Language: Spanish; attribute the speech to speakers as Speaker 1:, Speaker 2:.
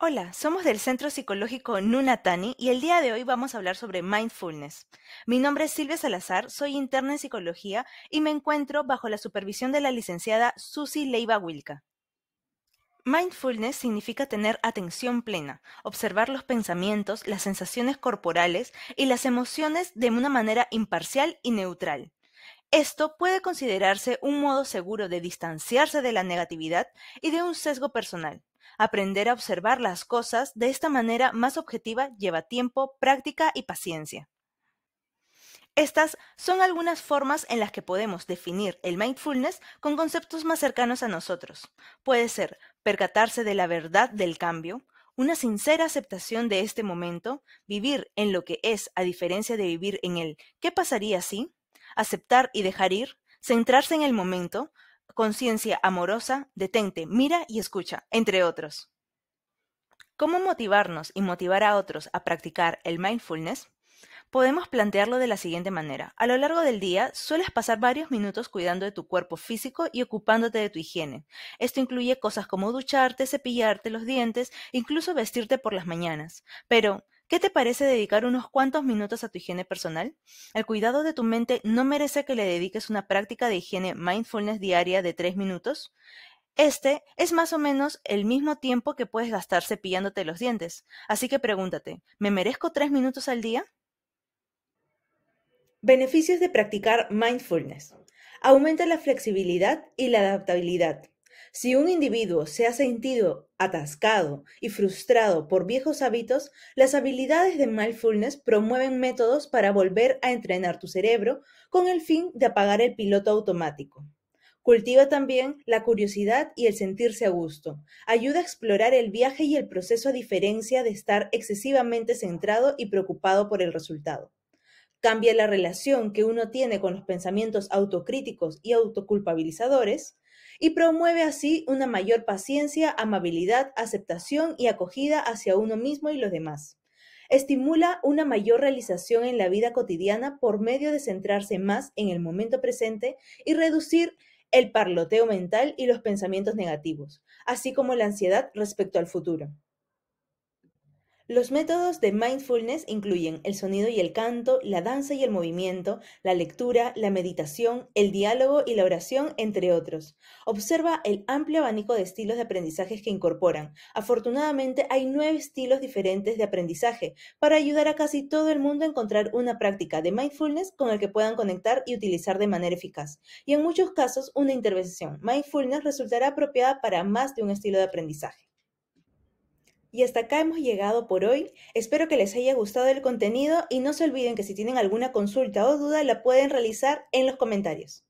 Speaker 1: Hola, somos del Centro Psicológico Nunatani y el día de hoy vamos a hablar sobre mindfulness. Mi nombre es Silvia Salazar, soy interna en psicología y me encuentro bajo la supervisión de la licenciada Susie Leiva wilka Mindfulness significa tener atención plena, observar los pensamientos, las sensaciones corporales y las emociones de una manera imparcial y neutral. Esto puede considerarse un modo seguro de distanciarse de la negatividad y de un sesgo personal. Aprender a observar las cosas de esta manera más objetiva lleva tiempo, práctica y paciencia. Estas son algunas formas en las que podemos definir el mindfulness con conceptos más cercanos a nosotros. Puede ser percatarse de la verdad del cambio, una sincera aceptación de este momento, vivir en lo que es a diferencia de vivir en el ¿qué pasaría si? aceptar y dejar ir, centrarse en el momento, Conciencia amorosa, detente, mira y escucha, entre otros. ¿Cómo motivarnos y motivar a otros a practicar el mindfulness? Podemos plantearlo de la siguiente manera. A lo largo del día sueles pasar varios minutos cuidando de tu cuerpo físico y ocupándote de tu higiene. Esto incluye cosas como ducharte, cepillarte los dientes, incluso vestirte por las mañanas. Pero, ¿Qué te parece dedicar unos cuantos minutos a tu higiene personal? El cuidado de tu mente no merece que le dediques una práctica de higiene mindfulness diaria de tres minutos. Este es más o menos el mismo tiempo que puedes gastar cepillándote los dientes. Así que pregúntate, ¿me merezco tres minutos al día? Beneficios de practicar mindfulness. Aumenta la flexibilidad y la adaptabilidad. Si un individuo se ha sentido atascado y frustrado por viejos hábitos, las habilidades de mindfulness promueven métodos para volver a entrenar tu cerebro con el fin de apagar el piloto automático. Cultiva también la curiosidad y el sentirse a gusto. Ayuda a explorar el viaje y el proceso a diferencia de estar excesivamente centrado y preocupado por el resultado cambia la relación que uno tiene con los pensamientos autocríticos y autoculpabilizadores y promueve así una mayor paciencia, amabilidad, aceptación y acogida hacia uno mismo y los demás. Estimula una mayor realización en la vida cotidiana por medio de centrarse más en el momento presente y reducir el parloteo mental y los pensamientos negativos, así como la ansiedad respecto al futuro. Los métodos de mindfulness incluyen el sonido y el canto, la danza y el movimiento, la lectura, la meditación, el diálogo y la oración, entre otros. Observa el amplio abanico de estilos de aprendizaje que incorporan. Afortunadamente hay nueve estilos diferentes de aprendizaje para ayudar a casi todo el mundo a encontrar una práctica de mindfulness con la que puedan conectar y utilizar de manera eficaz. Y en muchos casos una intervención mindfulness resultará apropiada para más de un estilo de aprendizaje. Y hasta acá hemos llegado por hoy. Espero que les haya gustado el contenido y no se olviden que si tienen alguna consulta o duda la pueden realizar en los comentarios.